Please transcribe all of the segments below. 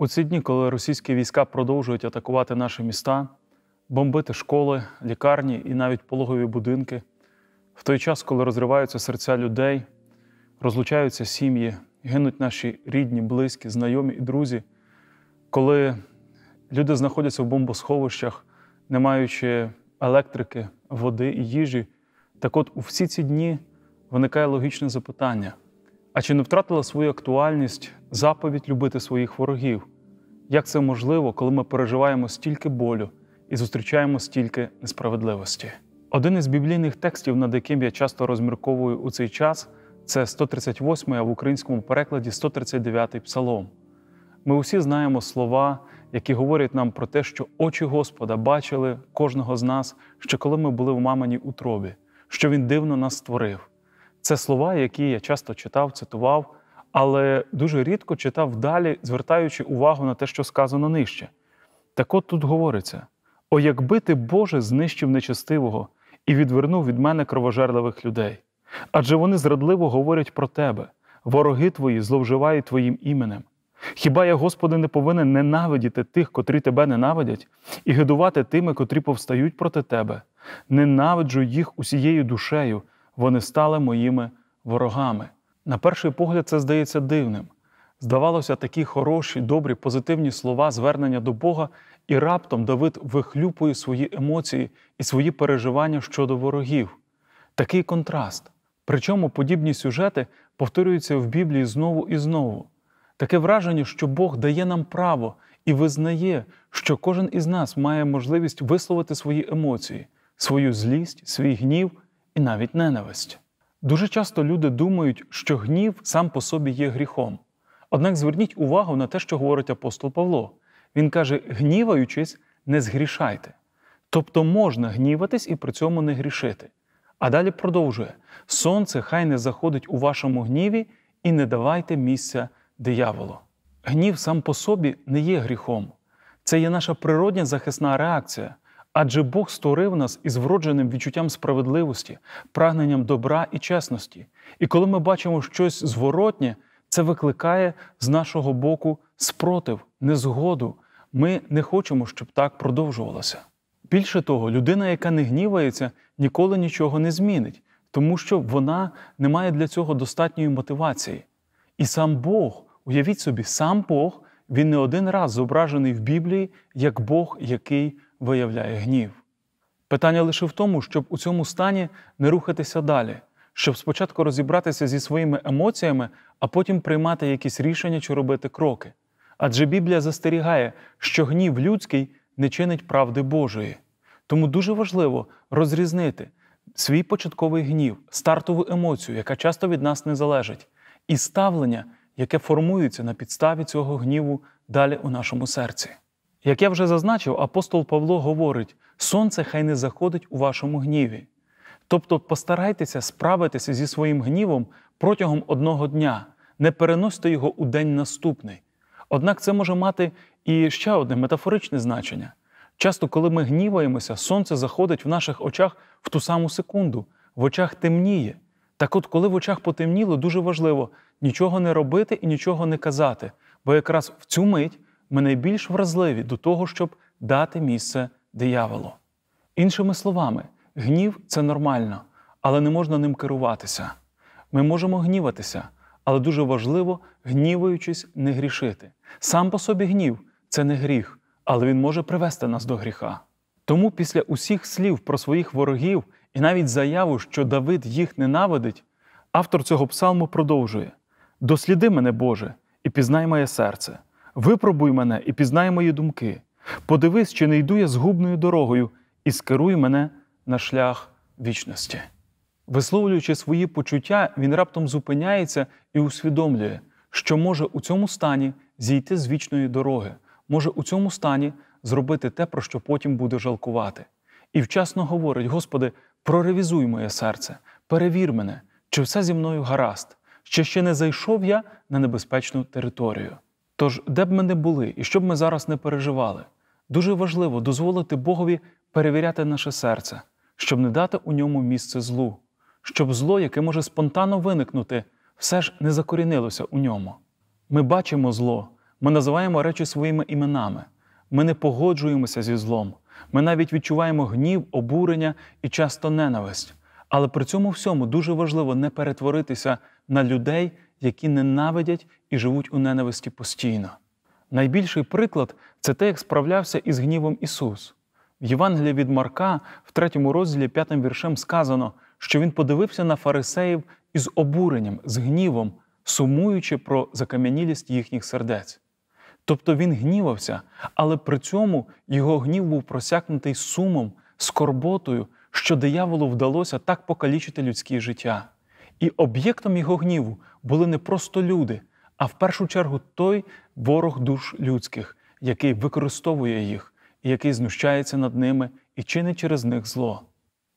У ці дні, коли російські війська продовжують атакувати наші міста, бомбити школи, лікарні і навіть пологові будинки, в той час, коли розриваються серця людей, розлучаються сім'ї, гинуть наші рідні, близькі, знайомі і друзі, коли люди знаходяться в бомбосховищах, не маючи електрики, води і їжі, так от у всі ці дні виникає логічне запитання: а чи не втратила свою актуальність заповідь любити своїх ворогів. Як це можливо, коли ми переживаємо стільки болю і зустрічаємо стільки несправедливості? Один із біблійних текстів, над яким я часто розмірковую у цей час, це 138-й, а в українському перекладі 139-й псалом. Ми усі знаємо слова, які говорять нам про те, що очі Господа бачили кожного з нас, ще коли ми були в маминій утробі, що Він дивно нас створив. Це слова, які я часто читав, цитував, але дуже рідко читав далі, звертаючи увагу на те, що сказано нижче. Так от тут говориться: О, якби ти, Боже, знищив нечестивого і відвернув від мене кровожерливих людей, адже вони зрадливо говорять про тебе, вороги твої зловживають твоїм іменем. Хіба я, Господи, не повинен ненавидіти тих, котрі тебе ненавидять, і гидувати тими, котрі повстають проти тебе? Ненавиджу їх усією душею, вони стали моїми ворогами. На перший погляд, це здається дивним. Здавалося, такі хороші, добрі, позитивні слова, звернення до Бога, і раптом Давид вихлюпує свої емоції і свої переживання щодо ворогів. Такий контраст. Причому подібні сюжети повторюються в Біблії знову і знову. Таке враження, що Бог дає нам право і визнає, що кожен із нас має можливість висловити свої емоції, свою злість, свій гнів і навіть ненависть. Дуже часто люди думають, що гнів сам по собі є гріхом. Однак зверніть увагу на те, що говорить апостол Павло. Він каже: гніваючись, не згрішайте. Тобто можна гніватись і при цьому не грішити. А далі продовжує: Сонце хай не заходить у вашому гніві і не давайте місця дияволу. Гнів сам по собі не є гріхом. Це є наша природня захисна реакція, Адже Бог створив нас із вродженим відчуттям справедливості, прагненням добра і чесності. І коли ми бачимо щось зворотнє, це викликає з нашого боку спротив, незгоду. Ми не хочемо, щоб так продовжувалося. Більше того, людина, яка не гнівається, ніколи нічого не змінить, тому що вона не має для цього достатньої мотивації. І сам Бог, уявіть собі, сам Бог, він не один раз зображений в Біблії як Бог, який виявляє гнів. Питання лише в тому, щоб у цьому стані не рухатися далі, щоб спочатку розібратися зі своїми емоціями, а потім приймати якісь рішення чи робити кроки. Адже Біблія застерігає, що гнів людський не чинить правди Божої. Тому дуже важливо розрізнити свій початковий гнів, стартову емоцію, яка часто від нас не залежить, і ставлення, яке формується на підставі цього гніву далі у нашому серці. Як я вже зазначив, апостол Павло говорить: Сонце хай не заходить у вашому гніві. Тобто постарайтеся справитися зі своїм гнівом протягом одного дня, не переносьте його у день наступний. Однак це може мати і ще одне метафоричне значення. Часто, коли ми гніваємося, сонце заходить в наших очах в ту саму секунду, в очах темніє. Так от, коли в очах потемніло, дуже важливо нічого не робити і нічого не казати, бо якраз в цю мить ми найбільш вразливі до того, щоб дати місце дияволу. Іншими словами, гнів це нормально, але не можна ним керуватися. Ми можемо гніватися, але дуже важливо, гніваючись, не грішити. Сам по собі гнів це не гріх, але він може привести нас до гріха. Тому після усіх слів про своїх ворогів і навіть заяву, що Давид їх ненавидить, автор цього псалму продовжує: Досліди мене, Боже, і пізнай моє серце. Випробуй мене і пізнай мої думки. Подивись, чи не йду я згубною дорогою, і скеруй мене на шлях вічності. Висловлюючи свої почуття, він раптом зупиняється і усвідомлює, що може у цьому стані зійти з вічної дороги, може у цьому стані зробити те, про що потім буде жалкувати. І вчасно говорить: Господи, проревізуй моє серце, перевір мене, чи все зі мною гаразд, чи ще не зайшов я на небезпечну територію. Тож, де б ми не були і що б ми зараз не переживали, дуже важливо дозволити Богові перевіряти наше серце, щоб не дати у ньому місце злу, щоб зло, яке може спонтанно виникнути, все ж не закорінилося у ньому. Ми бачимо зло, ми називаємо речі своїми іменами, ми не погоджуємося зі злом, ми навіть відчуваємо гнів, обурення і часто ненависть. Але при цьому всьому дуже важливо не перетворитися на людей, які ненавидять і живуть у ненависті постійно. Найбільший приклад це те, як справлявся із гнівом Ісус. В Євангелії від Марка, в третьому розділі п'ятим віршем сказано, що Він подивився на фарисеїв із обуренням, з гнівом, сумуючи про закам'янілість їхніх сердець. Тобто він гнівався, але при цьому його гнів був просякнутий сумом, скорботою, що дияволу вдалося так покалічити людське життя. І об'єктом його гніву були не просто люди, а в першу чергу той ворог душ людських, який використовує їх, і який знущається над ними і чинить через них зло.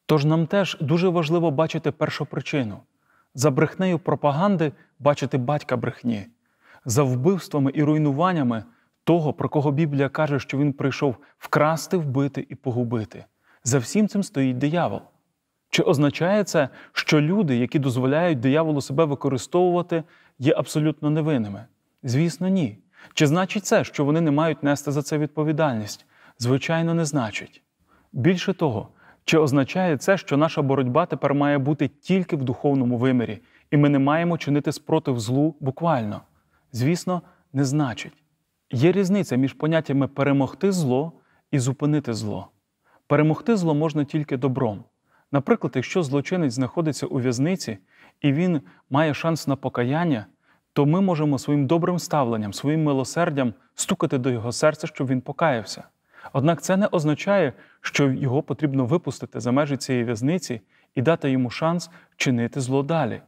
Тож нам теж дуже важливо бачити першу причину за брехнею пропаганди бачити батька брехні, за вбивствами і руйнуваннями того, про кого Біблія каже, що він прийшов вкрасти, вбити і погубити. За всім цим стоїть диявол. Чи означає це, що люди, які дозволяють дияволу себе використовувати, є абсолютно невинними? Звісно, ні. Чи значить це, що вони не мають нести за це відповідальність? Звичайно, не значить. Більше того, чи означає це, що наша боротьба тепер має бути тільки в духовному вимірі, і ми не маємо чинити спротив злу буквально? Звісно, не значить. Є різниця між поняттями перемогти зло і зупинити зло. Перемогти зло можна тільки добром. Наприклад, якщо злочинець знаходиться у в'язниці і він має шанс на покаяння, то ми можемо своїм добрим ставленням, своїм милосердям стукати до його серця, щоб він покаявся. Однак це не означає, що його потрібно випустити за межі цієї в'язниці і дати йому шанс чинити зло далі.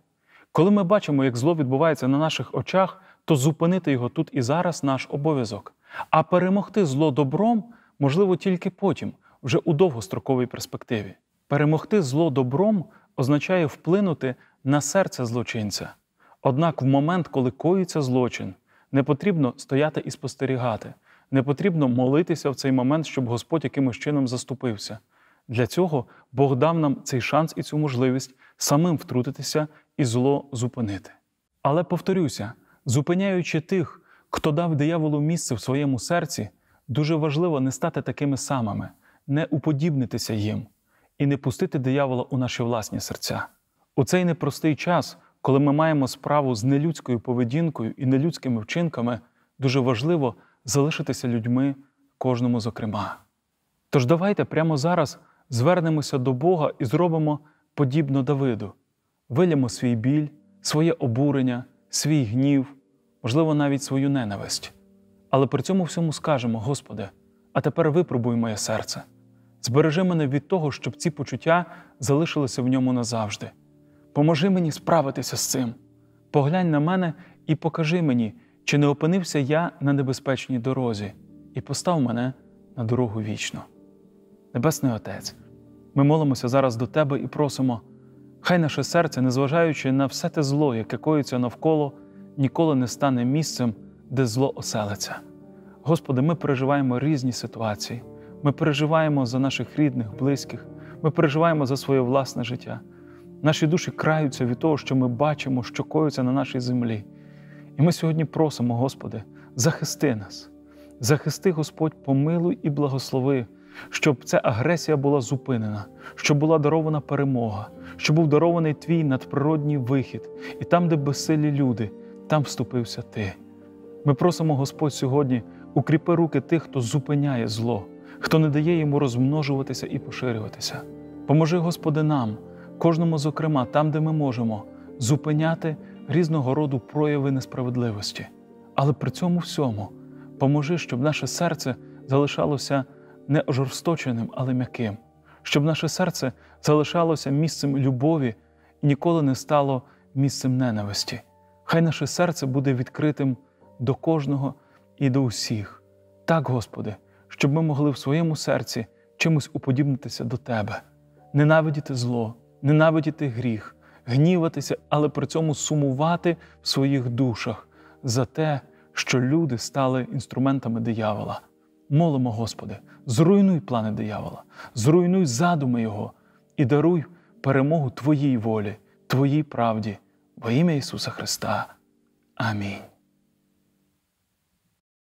Коли ми бачимо, як зло відбувається на наших очах, то зупинити його тут і зараз наш обов'язок. А перемогти зло добром можливо тільки потім, вже у довгостроковій перспективі. Перемогти зло добром означає вплинути на серце злочинця. Однак, в момент, коли коїться злочин, не потрібно стояти і спостерігати, не потрібно молитися в цей момент, щоб Господь якимось чином заступився. Для цього Бог дав нам цей шанс і цю можливість самим втрутитися і зло зупинити. Але повторюся, зупиняючи тих, хто дав дияволу місце в своєму серці, дуже важливо не стати такими самими, не уподібнитися їм і не пустити диявола у наші власні серця. У цей непростий час, коли ми маємо справу з нелюдською поведінкою і нелюдськими вчинками, дуже важливо залишитися людьми кожному зокрема. Тож давайте прямо зараз звернемося до Бога і зробимо подібно Давиду, вилямо свій біль, своє обурення, свій гнів, можливо, навіть свою ненависть. Але при цьому всьому скажемо, Господи, а тепер випробуй моє серце. Збережи мене від того, щоб ці почуття залишилися в ньому назавжди. Поможи мені справитися з цим. Поглянь на мене і покажи мені, чи не опинився я на небезпечній дорозі, і постав мене на дорогу вічно. Небесний Отець, ми молимося зараз до Тебе і просимо, хай наше серце, незважаючи на все те зло, яке коїться навколо, ніколи не стане місцем, де зло оселиться. Господи, ми переживаємо різні ситуації. Ми переживаємо за наших рідних, близьких, ми переживаємо за своє власне життя. Наші душі краються від того, що ми бачимо, що коїться на нашій землі. І ми сьогодні просимо, Господи, захисти нас, захисти, Господь, помилуй і благослови, щоб ця агресія була зупинена, щоб була дарована перемога, щоб був дарований Твій надприродній вихід, і там, де безсилі люди, там вступився Ти. Ми просимо, Господь, сьогодні укріпи руки тих, хто зупиняє зло хто не дає йому розмножуватися і поширюватися. Поможи, Господи, нам, кожному, зокрема, там, де ми можемо, зупиняти різного роду прояви несправедливості. Але при цьому всьому поможи, щоб наше серце залишалося не жорсточеним, але м'яким, щоб наше серце залишалося місцем любові і ніколи не стало місцем ненависті. Хай наше серце буде відкритим до кожного і до усіх. Так, Господи щоб ми могли в своєму серці чимось уподібнитися до тебе, ненавидіти зло, ненавидіти гріх, гніватися, але при цьому сумувати в своїх душах за те, що люди стали інструментами диявола. Молимо, Господи, зруйнуй плани диявола, зруйнуй задуми Його і даруй перемогу Твоїй волі, Твоїй правді, во ім'я Ісуса Христа. Амінь.